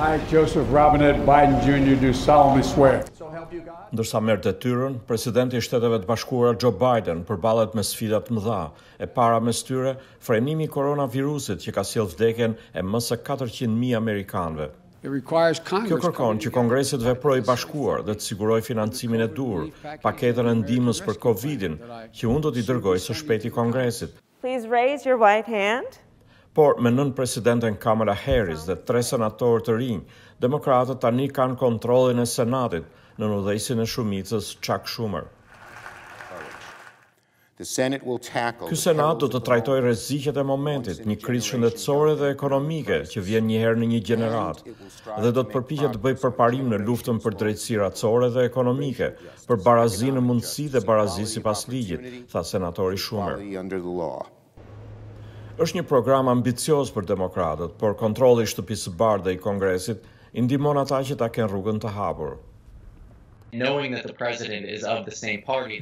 I, Joseph Robinette Biden Jr. do solemnly swear. Ndërsa merr detyrën, presidenti i Shteteve të Bashkuara Joe Biden përballet me sfida të mëdha. E para mes tyre, frenimi i koronavirusit që ka sjell vdekjen e më së 400.000 amerikanëve. Kjo kërkon që Kongresi të veprojë bashkuar dhe të siguroj financimin e dur, paketën e ndihmës për Covidin që unë do t'i dërgoj së shpejti Kongresit. Please raise your white hand por me nën presidenten Kamala Harris dhe tre senatorë të rinj, demokratët tani kanë kontrollin e Senatit në nëdhesin e shumicës Chuck Schumer. The Senate will tackle Ky Senat do të trajtojë rreziqet e momentit, një krizë shëndetësore dhe ekonomike që vjen një herë në një gjenerat, dhe do të përpiqet të bëjë përparim në luftën për drejtësi racore dhe ekonomike, për barazinë në mundësi dhe barazisë sipas ligjit, tha senatori Schumer është një program ambicios për demokratët, por kontrolli i shtëpisë së bardhë dhe i kongresit i ndihmon ata që ta kenë rrugën të hapur.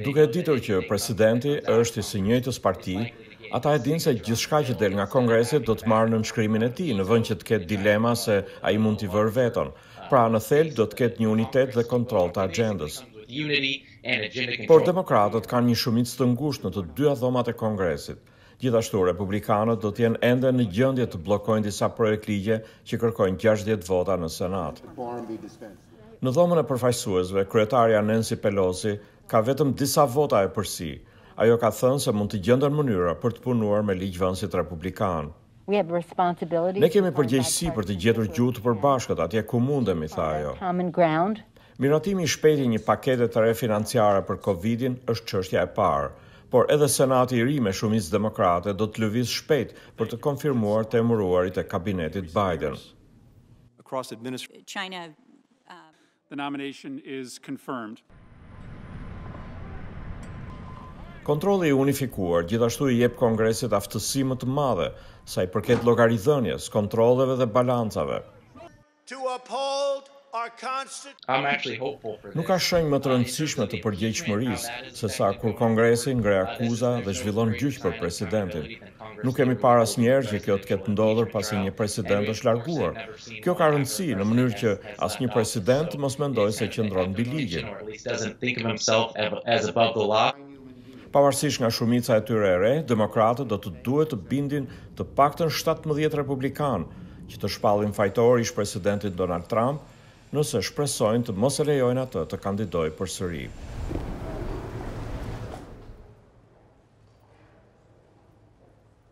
Duke ditur që presidenti është i së njëjtës parti, ata e dinë se gjithçka që del nga kongresi do të marrë në shkrimin e tij, në vend që të ketë dilema se ai mund t'i vër veton. Pra në thel do të ketë një unitet dhe kontroll të agjendës. Por demokratët kanë një shumicë të ngushtë në të dyja dhomat e kongresit. Gjithashtu, republikanët do t'jen ende në gjëndje të blokojnë disa projekt ligje që kërkojnë 60 vota në Senat. Në dhomën e përfajsuesve, kryetaria Nancy Pelosi ka vetëm disa vota e përsi. Ajo ka thënë se mund të gjëndën mënyra për të punuar me ligjë vënsit republikanë. Ne kemi përgjegjësi për të gjetur gjuhë të përbashkët atje ku mundemi, tha ajo. Miratimi i shpejtë një pakete të re për Covidin është çështja e parë por edhe Senati i ri me shumicë demokrate do të lëviz shpejt për të konfirmuar të emëruarit e kabinetit Biden. the nomination is confirmed. Kontrolli i unifikuar gjithashtu i jep Kongresit aftësi më të madhe sa i përket llogaridhënies, kontrolleve dhe balancave. To uphold Nuk ka shenjë më të rëndësishme të përgjegjshmërisë se sa kur Kongresi ngre akuza dhe zhvillon gjyqë për presidentin. Nuk kemi paras asnjëherë që kjo të ketë ndodhur pasi një president është larguar. Kjo ka rëndësi në mënyrë që asnjë president mos mendoj se qëndron mbi ligjin. Pavarësisht nga shumica e tyre e re, demokratët do të duhet të bindin të paktën 17 republikanë që të shpallin fajtor ish presidentit Donald Trump, nëse shpresojnë të mos e lejojnë atë të kandidojë përsëri.